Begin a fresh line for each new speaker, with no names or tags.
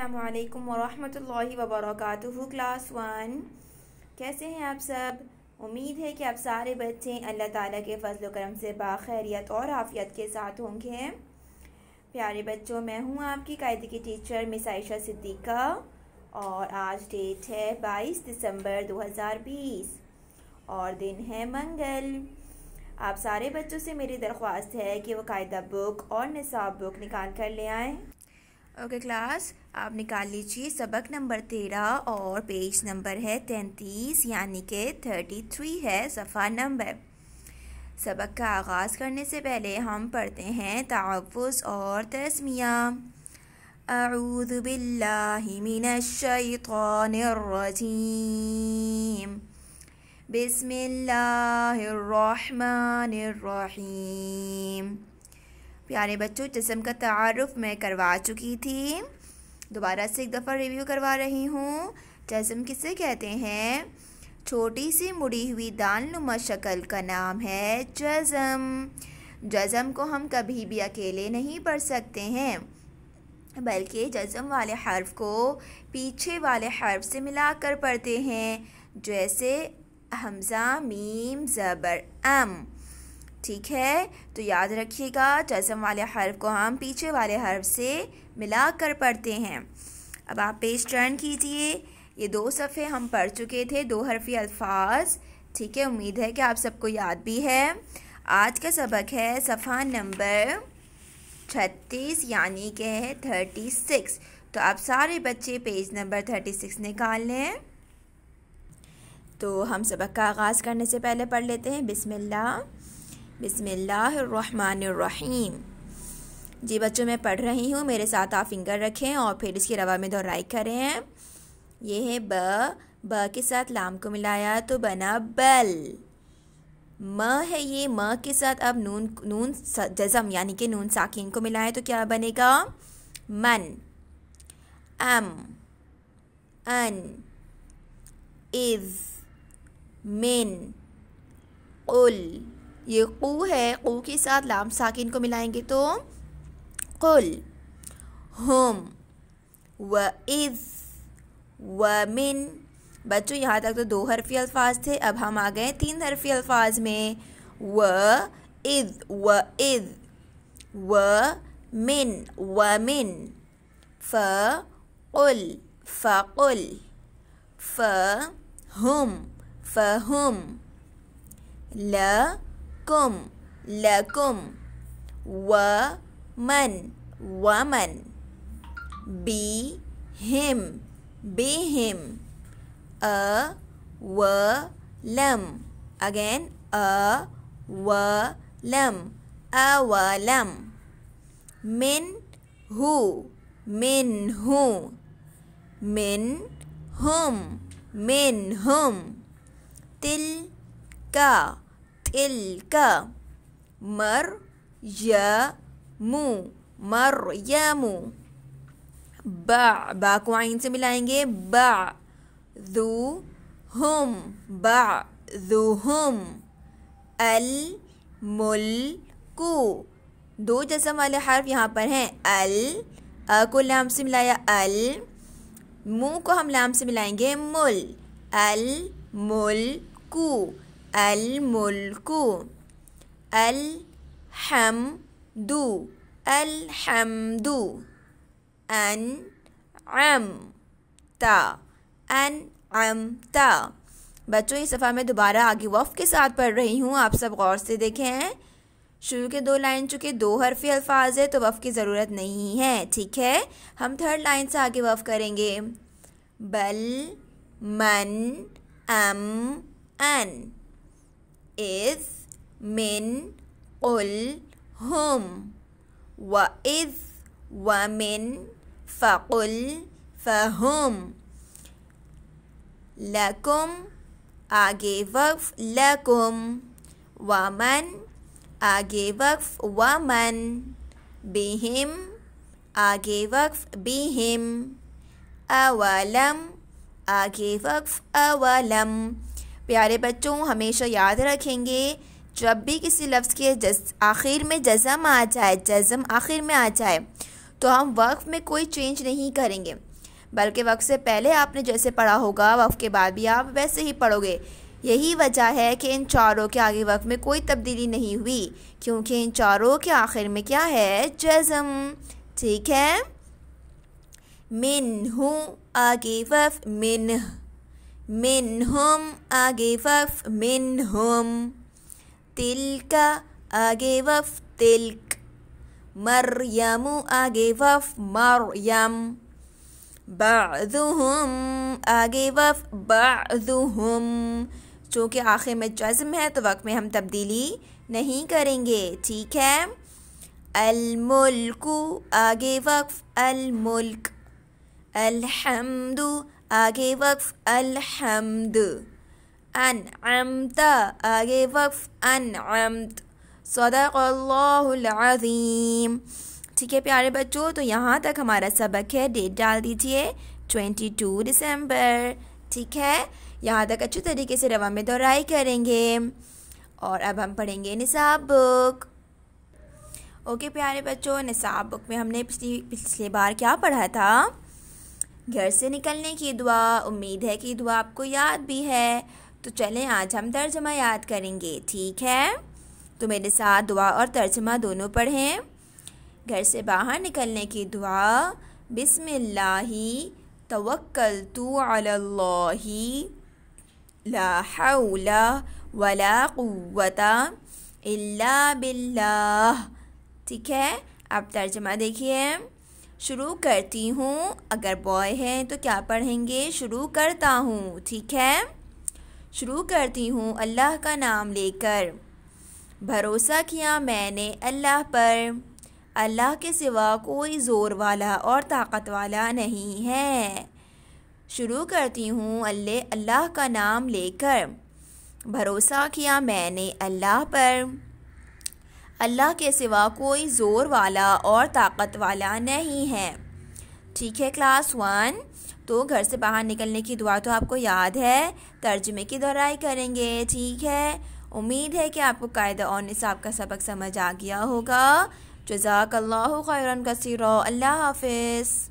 असलकम वरहमल वबरक class one कैसे हैं आप सब उम्मीद है कि आप सारे बच्चे अल्लाह ताला के फजल करम से बाखैरियत और आफियत के साथ होंगे प्यारे बच्चों मैं हूँ आपकी कायदे की टीचर मिस आयशा सिद्दीका और आज डेट है 22 दिसंबर 2020 और दिन है मंगल आप सारे बच्चों से मेरी दरख्वास्त है कि वो कायदा बुक और निसाब बुक निकाल कर ले आएँ ओके okay, क्लास आप निकाल लीजिए सबक नंबर तेरह और पेज नंबर है तैंतीस यानी कि थर्टी थ्री है सफ़ा नंबर सबक का आगाज़ करने से पहले हम पढ़ते हैं तहफ़ और तस्मिया अरुदबिल्लिमिनशैतरजीम बिसमीम प्यारे बच्चों जिसम का तारफ़ मैं करवा चुकी थी दोबारा से एक दफ़ा रिव्यू करवा रही हूँ जज्म किसे कहते हैं छोटी सी मुड़ी हुई दाननुमा शक्ल का नाम है जज्म जज्म को हम कभी भी अकेले नहीं पढ़ सकते हैं बल्कि जज्म वाले हर्फ को पीछे वाले हर्फ से मिलाकर पढ़ते हैं जैसे हमज़ा मीम ज़बर अम ठीक है तो याद रखिएगा जजम वाले हर्फ को हम पीछे वाले हर्फ से मिला कर पढ़ते हैं अब आप पेज टर्न कीजिए ये दो सफ़े हम पढ़ चुके थे दो हरफी अल्फाज ठीक है उम्मीद है कि आप सबको याद भी है आज का सबक है सफ़ा नंबर छत्तीस यानी के है थर्टी सिक्स तो आप सारे बच्चे पेज नंबर थर्टी सिक्स निकाल लें तो हम सबक का आगाज़ करने से पहले पढ़ लेते हैं बिसमिल्लाह बिसमीम जी बच्चों मैं पढ़ रही हूँ मेरे साथ आप फिंगर रखें और फिर इसकी रवा में दोहराई करें ये है ब ब के साथ लाम को मिलाया तो बना बल म है ये म के साथ अब नून नून जज़म यानी कि नून साकिन को मिलाएं तो क्या बनेगा मन एम अन इज़ मिन उल ये कु है कु के साथ लाम साकिन को मिलाएंगे तो कुल हम व इज़ व मिन बच्चों यहाँ तक तो दो हरफी अल्फाज थे अब हम आ गए तीन हरफी अल्फाज में व इज़ व इज़ व मिन व मिन फ उल फ़ हम फ़ हम ल lakum, lakum, wa man, wa man, ومن him, بهم him, a, wa lam, again ở were lầm our lầm min hu, min hu, min hum, min hum, til ka तिल्क मर यमु मर यमु बा बा को आइन से मिलाएंगे बा दू हम बा दू हम अल मुल कु दो जसम वाले हर्फ यहाँ पर हैं अल अ को लाम से मिलाया अल मुँह को हम लाम से मिलाएंगे मुल अल मुल कु अलमुल्कु हम अलहमदु अन अम ता अन अम ता बच्चों इस सफ़ा में दोबारा आगे वफ़ के साथ पढ़ रही हूँ आप सब गौर से देखें शुरू के दो लाइन चूँकि दो हरफी अल्फाज है तो वफ़ की ज़रूरत नहीं है ठीक है हम थर्ड लाइन से आगे वफ़ करेंगे बल मन अम अन إذ من قل هم وإذ ومن فقل فهم لكم I up لكم ومن I up ومن بهم I up بهم أولم I gave up أولم प्यारे बच्चों हमेशा याद रखेंगे जब भी किसी लफ्ज़ के आखिर में जज़म आ जाए जज़म आखिर में आ जाए तो हम वक्फ में कोई चेंज नहीं करेंगे बल्कि वक्त से पहले आपने जैसे पढ़ा होगा वक्त के बाद भी आप वैसे ही पढ़ोगे यही वजह है कि इन चारों के आगे वक्त में कोई तब्दीली नहीं हुई क्योंकि इन चारों के आखिर में क्या है जज़म ठीक है मिन हूँ आगे वफ मिन मिन हुम आगे वफ मिन मिनहुम तिलका आगे वफ तिल्क मरयम आगे वफ मरयम बाजुहम आगे वफ बाम चूँकि आखिर में जज्म है तो वक्त में हम तब्दीली नहीं करेंगे ठीक है अलमुल्कु आगे वक्फ अलमुल्क अलहमदु आगे वक्फ अलहमद अन आगे वक्फ अन अमत सदाकल्लाजीम ठीक है प्यारे बच्चों तो यहाँ तक हमारा सबक है डेट डाल दीजिए ट्वेंटी टू दिसंबर ठीक है यहाँ तक अच्छे तरीके से रवा में दोहराई करेंगे और अब हम पढ़ेंगे निसाब बुक ओके प्यारे बच्चों निसाब बुक में हमने पिछली पिछले बार क्या पढ़ा था घर से निकलने की दुआ उम्मीद है कि दुआ आपको याद भी है तो चलें आज हम तर्जमा याद करेंगे ठीक है तो मेरे साथ दुआ और तर्जमा दोनों पढ़ें घर से बाहर निकलने की दुआ बिस्मिल्लाही तवक्कल तू अल्लाही ला हौला वला क़ुवता इल्ला बिल्लाह ठीक है आप तर्जमा देखिए शुरू करती हूँ अगर बॉय है तो क्या पढ़ेंगे शुरू करता हूँ ठीक है शुरू करती हूँ अल्लाह का नाम लेकर भरोसा किया मैंने अल्लाह पर अल्लाह के सिवा कोई ज़ोर वाला और ताकत वाला नहीं है शुरू करती हूँ अल्ले अल्लाह का नाम लेकर भरोसा किया मैंने अल्लाह पर अल्लाह के सिवा कोई ज़ोर वाला और ताकत वाला नहीं है ठीक है क्लास वन तो घर से बाहर निकलने की दुआ तो आपको याद है तर्जमे की दोहराई करेंगे ठीक है उम्मीद है कि आपको कायदा और निसाब का सबक समझ आ गया होगा जजाक अल्लाह खैरन कसीर अल्लाह हाफिज़